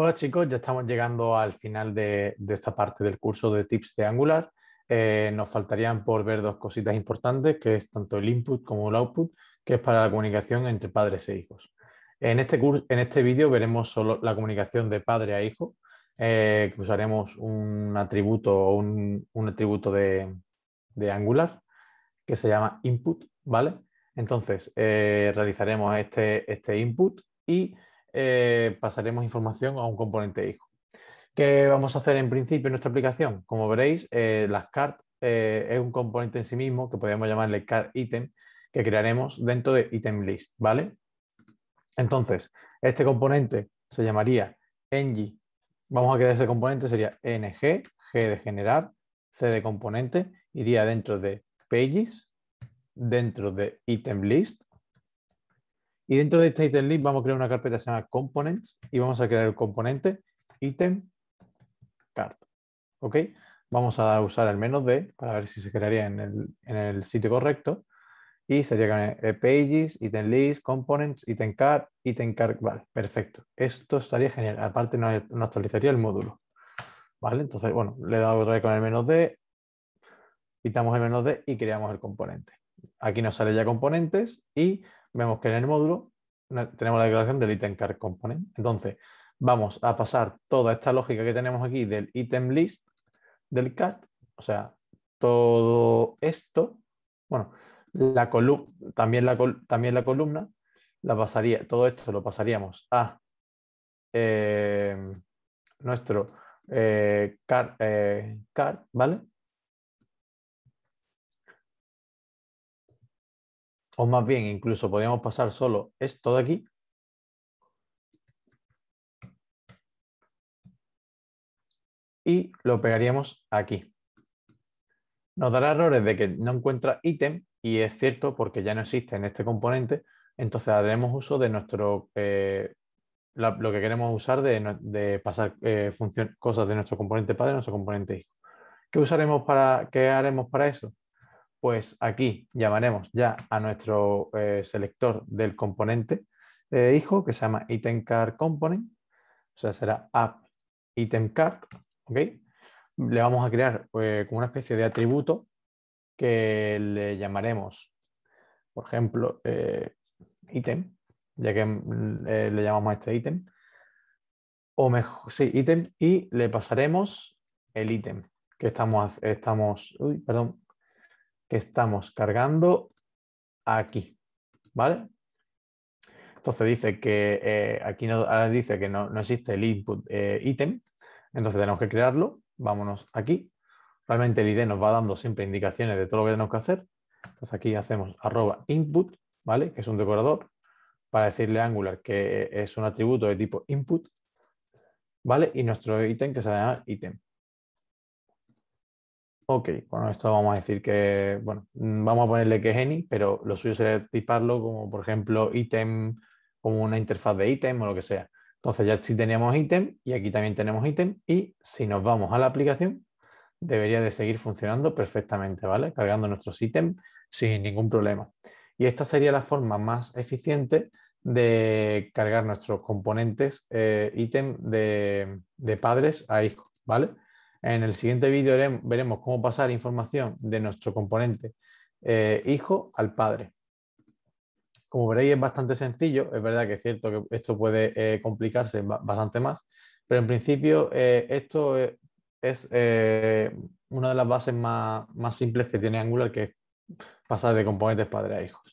Hola chicos, ya estamos llegando al final de, esta parte del curso de tips de Angular. Eh, nos faltarían por ver dos cositas importantes, que es tanto el input como el output, que es para la comunicación entre padres e hijos. En este, en este vídeo veremos solo la comunicación de padre a hijo, eh, usaremos un atributo o un, atributo de, Angular que se llama input, ¿vale? Entonces, eh, realizaremos este, este input y eh, pasaremos información a un componente hijo. ¿Qué vamos a hacer en principio en nuestra aplicación? Como veréis, eh, las cart eh, es un componente en sí mismo que podemos llamarle cart item que crearemos dentro de item list, ¿vale? Entonces, este componente se llamaría ng, vamos a crear ese componente, sería ng, g de generar, c de componente, iría dentro de pages, dentro de item list, y dentro de este item list vamos a crear una carpeta que se llama components y vamos a crear el componente item card. ¿Ok? Vamos a usar el menos D para ver si se crearía en el, sitio correcto. Y sería e pages, item list, components, item card, item card. Vale, perfecto. Esto estaría genial. Aparte no, no actualizaría el módulo. Vale, entonces, bueno, le he dado otra vez con el menos D, quitamos el menos D y creamos el componente. Aquí nos sale ya componentes y vemos que en el módulo tenemos la declaración del item card component. Entonces, vamos a pasar toda esta lógica que tenemos aquí del ItemList list del card, o sea, todo esto, bueno, la también, la también la columna, la pasaría, todo esto lo pasaríamos a eh, nuestro eh, card, eh, ¿vale? O más bien, incluso podríamos pasar solo esto de aquí. Y lo pegaríamos aquí. Nos dará errores de que no encuentra ítem, y es cierto porque ya no existe en este componente, entonces haremos uso de nuestro, eh, lo que queremos usar de, pasar eh, cosas de nuestro componente padre a nuestro componente hijo. ¿Qué usaremos para, qué haremos para eso? pues aquí llamaremos ya a nuestro eh, selector del componente hijo, que se llama card component, o sea, será app card ¿ok? Le vamos a crear eh, como una especie de atributo que le llamaremos, por ejemplo, eh, item, ya que mm, le llamamos a este item o mejor, sí, item y le pasaremos el item que estamos, estamos, uy, perdón, que estamos cargando aquí, ¿vale? Entonces dice que eh, aquí no, dice que no, existe el input eh, item, entonces tenemos que crearlo, vámonos aquí. Realmente el ID nos va dando siempre indicaciones de todo lo que tenemos que hacer. Entonces aquí hacemos arroba input, ¿vale? Que es un decorador, para decirle a Angular que es un atributo de tipo input, ¿vale? Y nuestro item que se llama item. Ok, bueno, esto vamos a decir que, bueno, mm, vamos a ponerle que es any, pero lo suyo sería tiparlo como, por ejemplo, ítem, como una interfaz de ítem o lo que sea. Entonces ya sí teníamos ítem y aquí también tenemos ítem y si nos vamos a la aplicación debería de seguir funcionando perfectamente, ¿vale? Cargando nuestros ítems sin ningún problema. Y esta sería la forma más eficiente de cargar nuestros componentes eh, ítem de, de padres a hijos, ¿vale? En el siguiente vídeo veremos cómo pasar información de nuestro componente eh, hijo al padre. Como veréis es bastante sencillo, es verdad que es cierto que esto puede eh, complicarse bastante más, pero en principio eh, esto es una de las bases más, más simples que tiene Angular, que es pasar de componentes padre a hijo.